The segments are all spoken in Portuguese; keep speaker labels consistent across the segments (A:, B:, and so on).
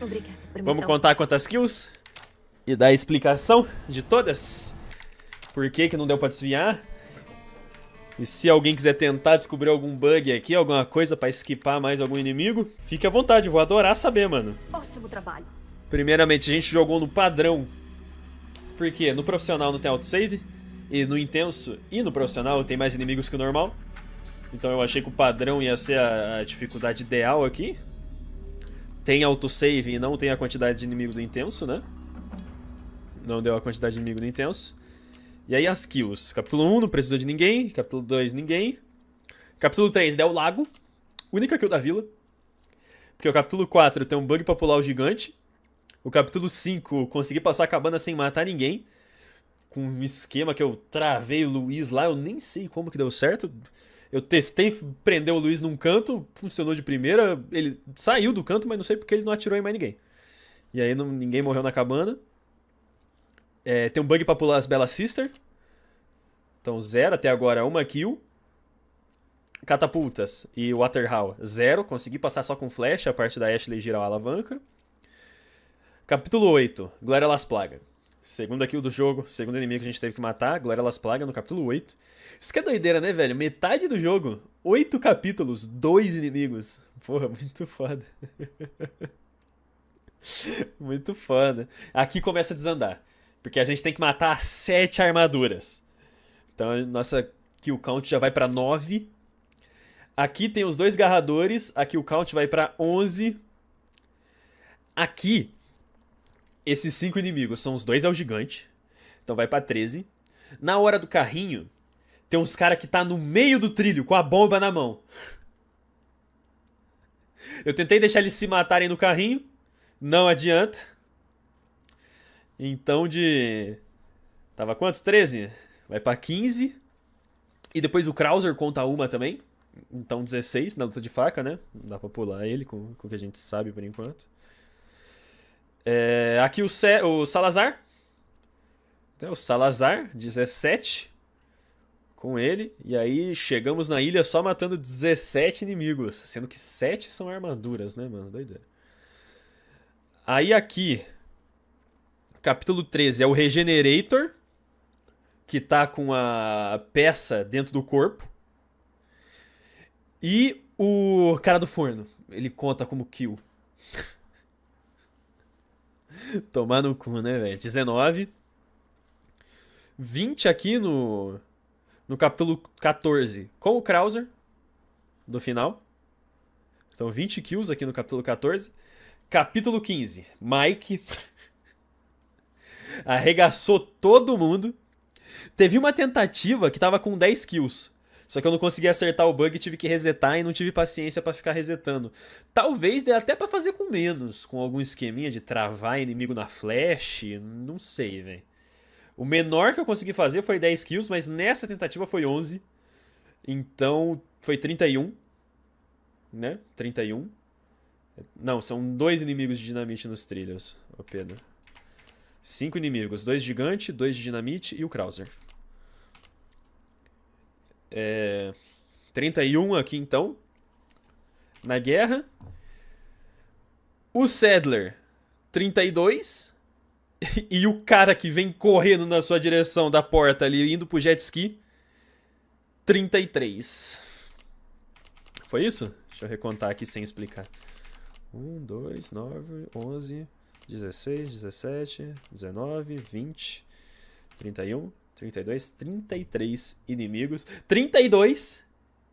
A: Obrigada Vamos contar quantas kills e dar a explicação de todas. Por que que não deu pra desviar. E se alguém quiser tentar descobrir algum bug aqui, alguma coisa pra esquipar mais algum inimigo, fique à vontade, vou adorar saber, mano. Ótimo trabalho. Primeiramente, a gente jogou no padrão. Porque no profissional não tem autosave, e no intenso e no profissional tem mais inimigos que o normal. Então eu achei que o padrão ia ser a dificuldade ideal aqui tem autosave e não tem a quantidade de inimigo do intenso, né? Não deu a quantidade de inimigo do intenso. E aí as kills. Capítulo 1, não precisou de ninguém. Capítulo 2, ninguém. Capítulo 3, né, o Lago. Única kill da vila. Porque o capítulo 4 tem um bug pra pular o gigante. O capítulo 5, consegui passar a cabana sem matar ninguém. Com um esquema que eu travei o Luiz lá, eu nem sei como que deu certo. Eu testei prender o Luiz num canto, funcionou de primeira. Ele saiu do canto, mas não sei porque ele não atirou em mais ninguém. E aí não, ninguém morreu na cabana. É, tem um bug pra pular as Bella Sister. Então, zero até agora, uma kill. Catapultas e Waterhowl, zero. Consegui passar só com flecha, a parte da Ashley girar a alavanca. Capítulo 8, Glória Las Plagas segundo aqui o do jogo, segundo inimigo que a gente teve que matar, Glória Las Plagas, no capítulo 8. Isso que é doideira, né, velho? Metade do jogo, 8 capítulos, 2 inimigos. Porra, muito foda. muito foda. Aqui começa a desandar, porque a gente tem que matar 7 armaduras. Então, nossa kill count já vai pra 9. Aqui tem os dois garradores, aqui o count vai pra 11. Aqui esses cinco inimigos são os dois ao é gigante. Então vai para 13. Na hora do carrinho, tem uns cara que tá no meio do trilho com a bomba na mão. Eu tentei deixar eles se matarem no carrinho. Não adianta. Então de. Tava quanto? 13? Vai para 15. E depois o Krauser conta uma também. Então 16 na luta de faca, né? Não dá pra pular ele com, com o que a gente sabe por enquanto. É, aqui o, o Salazar. Então, é o Salazar, 17. Com ele. E aí chegamos na ilha só matando 17 inimigos. Sendo que 7 são armaduras, né, mano? Doideira. Aí aqui. Capítulo 13 é o Regenerator. Que tá com a peça dentro do corpo. E o cara do forno. Ele conta como kill. Tomar no cu, né, velho? 19. 20 aqui no, no capítulo 14 com o Krauser, do final. Então, 20 kills aqui no capítulo 14. Capítulo 15. Mike arregaçou todo mundo. Teve uma tentativa que tava com 10 kills. Só que eu não consegui acertar o bug, tive que resetar e não tive paciência para ficar resetando. Talvez dê até para fazer com menos, com algum esqueminha de travar inimigo na flash, não sei, velho. O menor que eu consegui fazer foi 10 kills, mas nessa tentativa foi 11. Então, foi 31. Né? 31. Não, são dois inimigos de dinamite nos trilhos, ô Pedro. Cinco inimigos. Dois gigante, dois de dinamite e o Krauser é, 31 aqui então, na guerra. O Sadler, 32. E o cara que vem correndo na sua direção da porta ali, indo pro jet ski, 33. Foi isso? Deixa eu recontar aqui sem explicar. 1, 2, 9, 11, 16, 17, 19, 20, 31, 32, 33 inimigos. 32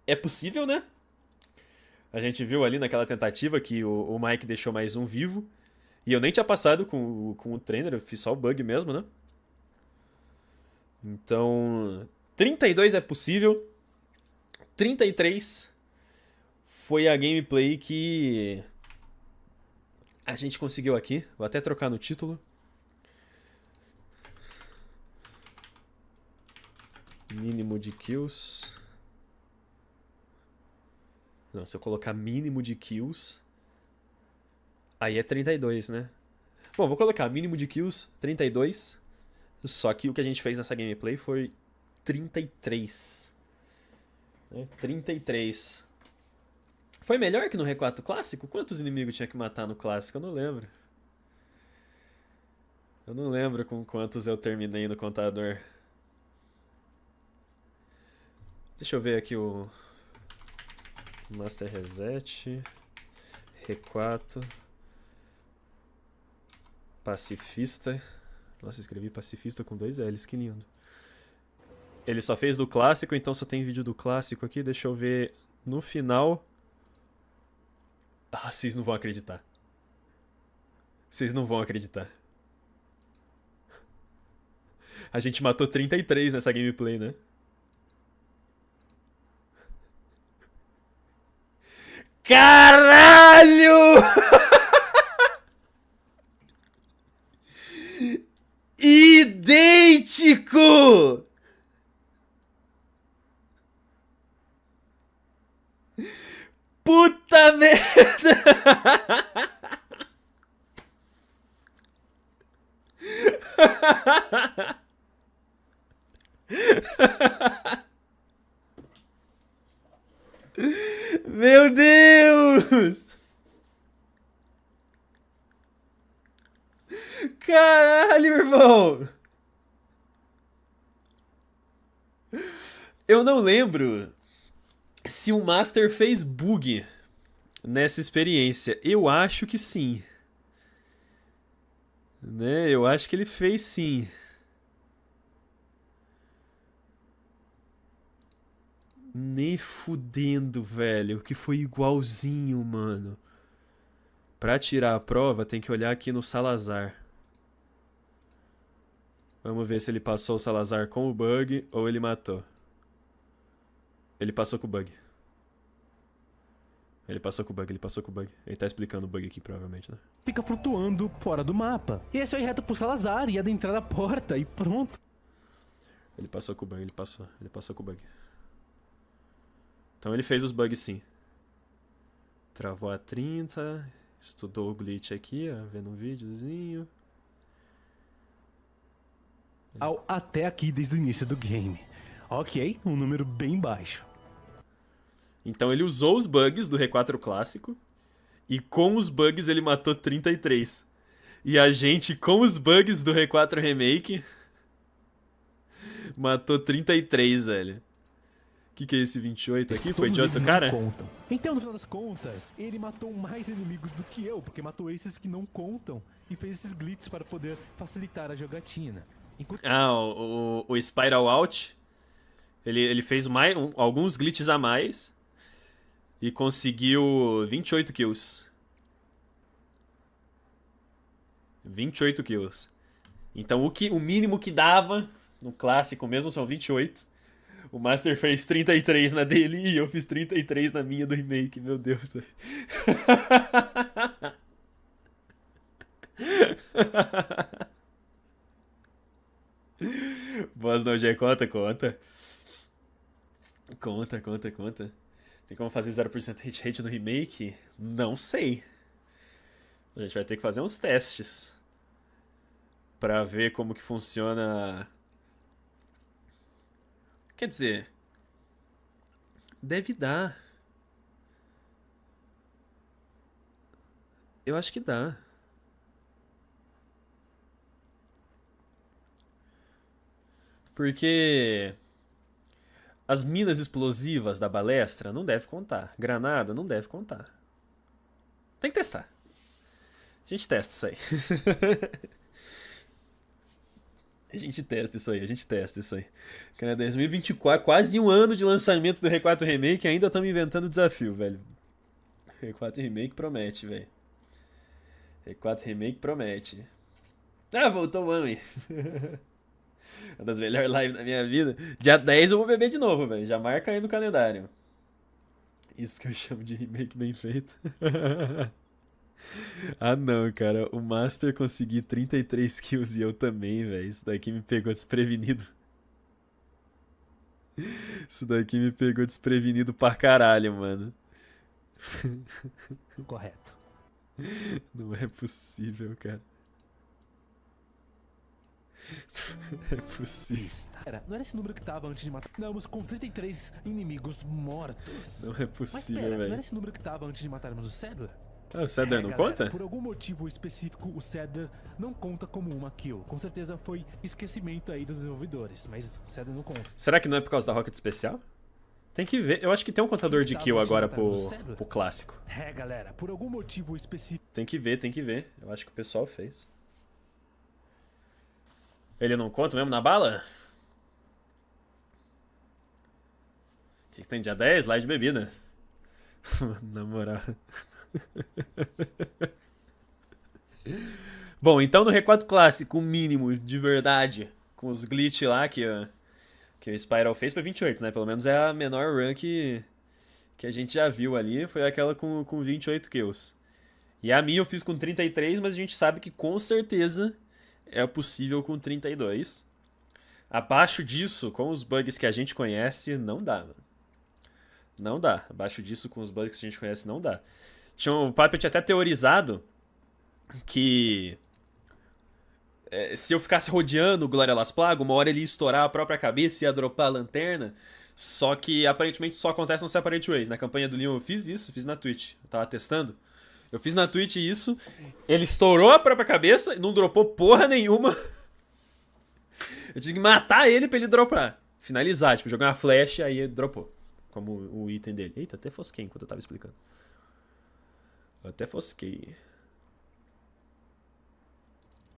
A: é possível, né? A gente viu ali naquela tentativa que o, o Mike deixou mais um vivo. E eu nem tinha passado com, com o trainer, eu fiz só o bug mesmo, né? Então, 32 é possível. 33 foi a gameplay que a gente conseguiu aqui. Vou até trocar no título. Mínimo de kills. Não, se eu colocar mínimo de kills. Aí é 32, né? Bom, vou colocar mínimo de kills, 32. Só que o que a gente fez nessa gameplay foi 33. Né? 33. Foi melhor que no r clássico? Quantos inimigos tinha que matar no clássico? Eu não lembro. Eu não lembro com quantos eu terminei no contador. Deixa eu ver aqui o Master Reset, R4, Pacifista. Nossa, escrevi Pacifista com dois L's, que lindo. Ele só fez do clássico, então só tem vídeo do clássico aqui. Deixa eu ver no final. Ah, vocês não vão acreditar. Vocês não vão acreditar. A gente matou 33 nessa gameplay, né? Caralho! Idêntico! Puta merda! Meu Deus! Caralho, irmão! Eu não lembro se o Master fez bug nessa experiência. Eu acho que sim. Né? Eu acho que ele fez sim. Nem fudendo, velho. Que foi igualzinho, mano. Pra tirar a prova, tem que olhar aqui no Salazar. Vamos ver se ele passou o Salazar com o bug ou ele matou. Ele passou com o bug. Ele passou com o bug, ele passou com o bug. Ele tá explicando o bug aqui, provavelmente, né? Fica flutuando fora do mapa. E aí só reto pro Salazar e é adentrar a porta e pronto. Ele passou com o bug, ele passou. Ele passou com o bug. Então ele fez os bugs sim. Travou a 30, estudou o glitch aqui, ó, vendo um videozinho. Ao até aqui desde o início do game. Ok, um número bem baixo. Então ele usou os bugs do R4 clássico e com os bugs ele matou 33. E a gente com os bugs do R4 remake matou 33, velho que, que é esse 28 aqui? Foi de outro cara? Contam. Então, no final das contas, ele matou mais inimigos do que eu, porque matou esses que não contam e fez esses glitches para poder facilitar a jogatina. Enquanto... Ah, o, o, o, Spiral Out, ele, ele fez mais, um, alguns glitches a mais e conseguiu 28 kills. 28 kills. Então, o, que, o mínimo que dava no clássico mesmo são 28. O Master fez 33 na dele e eu fiz 33 na minha do remake, meu Deus. Boas noites, conta, conta. Conta, conta, conta. Tem como fazer 0% hit rate no remake? Não sei. A gente vai ter que fazer uns testes para ver como que funciona Quer dizer, deve dar. Eu acho que dá. Porque as minas explosivas da balestra não deve contar. Granada não deve contar. Tem que testar. A gente testa isso aí. A gente testa isso aí, a gente testa isso aí. Cara, né, 2024, quase um ano de lançamento do R4 Remake, ainda estamos inventando desafio, velho. R4 Remake promete, velho. R4 Remake promete. Ah, voltou o Mami. Uma das melhores lives da minha vida. Dia 10 eu vou beber de novo, velho. Já marca aí no calendário. Isso que eu chamo de remake bem feito. ah não, cara, o Master conseguiu 33 kills e eu também, velho. Isso daqui me pegou desprevenido. Isso daqui me pegou desprevenido pra caralho, mano. Correto. Não é possível, cara. É possível. Era, não era esse número que tava antes de matar. Estamos com 33 inimigos mortos. Não é possível, velho. Não era esse número que tava antes de matarmos o Sadler? Ah, o Cedar é, não galera, conta? Por algum motivo específico, o Ceder não conta como uma kill. Com certeza foi esquecimento aí dos desenvolvedores, mas o Cedar não conta. Será que não é por causa da Rocket Especial? Tem que ver. Eu acho que tem um contador de tá kill agora tá pro, pro clássico. É, galera, por algum motivo específico. Tem que ver, tem que ver. Eu acho que o pessoal fez. Ele não conta mesmo na bala? O que, que tem dia 10? Lá de bebida. na moral. Bom, então no requadro clássico, o mínimo de verdade, com os glitch lá que, ah, que o Spiral fez, foi 28, né? Pelo menos é a menor run que, que a gente já viu ali, foi aquela com, com 28 kills. E a minha eu fiz com 33, mas a gente sabe que com certeza é possível com 32. Abaixo disso, com os bugs que a gente conhece, não dá. Mano. Não dá. Abaixo disso, com os bugs que a gente conhece, não dá. Tinha, o papo tinha até teorizado que é, se eu ficasse rodeando o Glória Las Plagas, uma hora ele ia estourar a própria cabeça e ia dropar a lanterna. Só que aparentemente só acontece no Separate Ways. Na campanha do Leon eu fiz isso, fiz na Twitch. Eu tava testando. Eu fiz na Twitch isso. Ele estourou a própria cabeça, não dropou porra nenhuma. Eu tive que matar ele pra ele dropar. Finalizar, tipo, jogar uma flecha, aí ele dropou. Como o item dele. Eita, até fosquei enquanto eu tava explicando. Defoski.